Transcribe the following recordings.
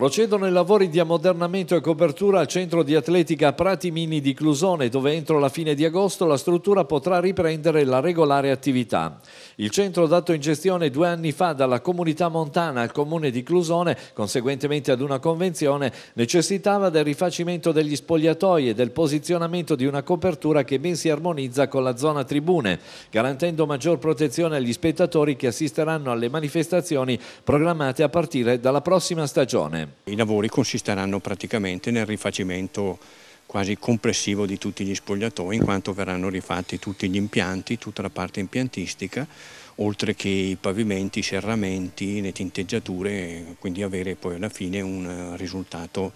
Procedono i lavori di ammodernamento e copertura al centro di atletica Prati Mini di Clusone, dove entro la fine di agosto la struttura potrà riprendere la regolare attività. Il centro dato in gestione due anni fa dalla comunità montana al comune di Clusone, conseguentemente ad una convenzione, necessitava del rifacimento degli spogliatoi e del posizionamento di una copertura che ben si armonizza con la zona tribune, garantendo maggior protezione agli spettatori che assisteranno alle manifestazioni programmate a partire dalla prossima stagione. I lavori consisteranno praticamente nel rifacimento quasi complessivo di tutti gli spogliatoi in quanto verranno rifatti tutti gli impianti, tutta la parte impiantistica, oltre che i pavimenti, i serramenti, le tinteggiature, quindi avere poi alla fine un risultato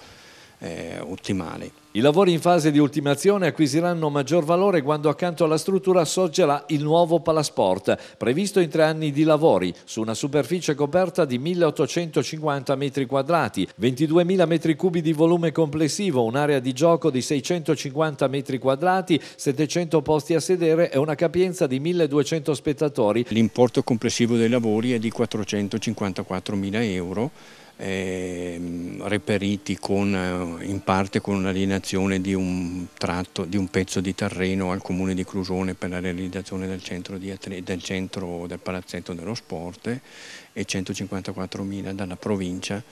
eh, ottimali. I lavori in fase di ultimazione acquisiranno maggior valore quando accanto alla struttura sorgerà il nuovo palasport, previsto in tre anni di lavori, su una superficie coperta di 1850 metri quadrati, 22.000 metri cubi di volume complessivo, un'area di gioco di 650 metri quadrati, 700 posti a sedere e una capienza di 1200 spettatori. L'importo complessivo dei lavori è di 454.000 euro. Eh, reperiti con, eh, in parte con un'alienazione di un tratto, di un pezzo di terreno al comune di Clusone per la realizzazione del centro, di, del, centro del palazzetto dello sport e 154.000 dalla provincia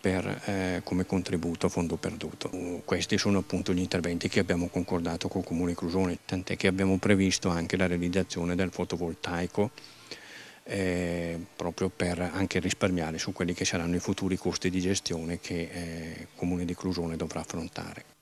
per, eh, come contributo a fondo perduto. Questi sono appunto gli interventi che abbiamo concordato con il Comune di Clusone, tant'è che abbiamo previsto anche la realizzazione del fotovoltaico eh, proprio per anche risparmiare su quelli che saranno i futuri costi di gestione che il eh, Comune di Clusone dovrà affrontare.